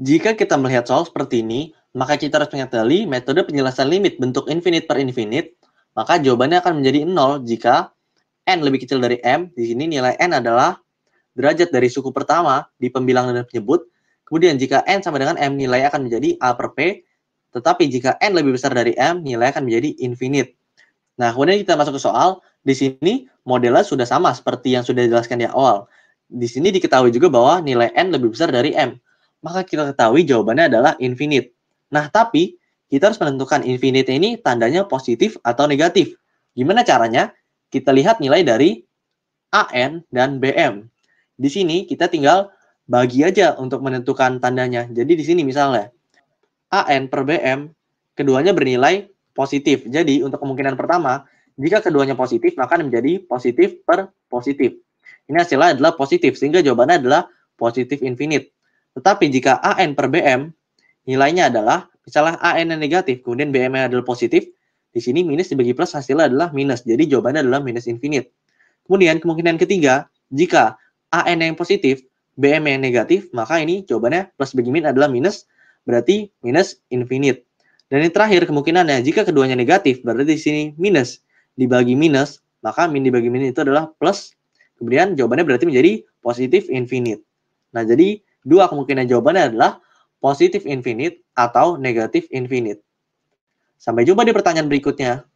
Jika kita melihat soal seperti ini, maka kita harus mengetahui metode penjelasan limit bentuk infinite per infinite, maka jawabannya akan menjadi 0 jika n lebih kecil dari m, di sini nilai n adalah derajat dari suku pertama di pembilang dan penyebut, kemudian jika n sama dengan m nilai akan menjadi a per p, tetapi jika n lebih besar dari m nilai akan menjadi infinite. Nah, kemudian kita masuk ke soal, di sini modelnya sudah sama seperti yang sudah dijelaskan di awal. Di sini diketahui juga bahwa nilai n lebih besar dari m maka kita ketahui jawabannya adalah infinite. Nah, tapi kita harus menentukan infinite ini tandanya positif atau negatif. Gimana caranya? Kita lihat nilai dari AN dan BM. Di sini kita tinggal bagi aja untuk menentukan tandanya. Jadi di sini misalnya AN per BM keduanya bernilai positif. Jadi untuk kemungkinan pertama, jika keduanya positif maka menjadi positif per positif. Ini hasilnya adalah positif sehingga jawabannya adalah positif infinite. Tetapi jika AN per BM nilainya adalah misalnya AN yang negatif, kemudian BM yang adalah positif, di sini minus dibagi plus hasilnya adalah minus. Jadi jawabannya adalah minus infinite. Kemudian kemungkinan ketiga, jika AN yang positif, BM yang negatif, maka ini jawabannya plus bagi min adalah minus, berarti minus infinite. Dan yang terakhir kemungkinannya, jika keduanya negatif, berarti di sini minus dibagi minus, maka min dibagi min itu adalah plus. Kemudian jawabannya berarti menjadi positif infinite. Nah, jadi Dua kemungkinan jawabannya adalah positif infinite atau negatif infinite. Sampai jumpa di pertanyaan berikutnya.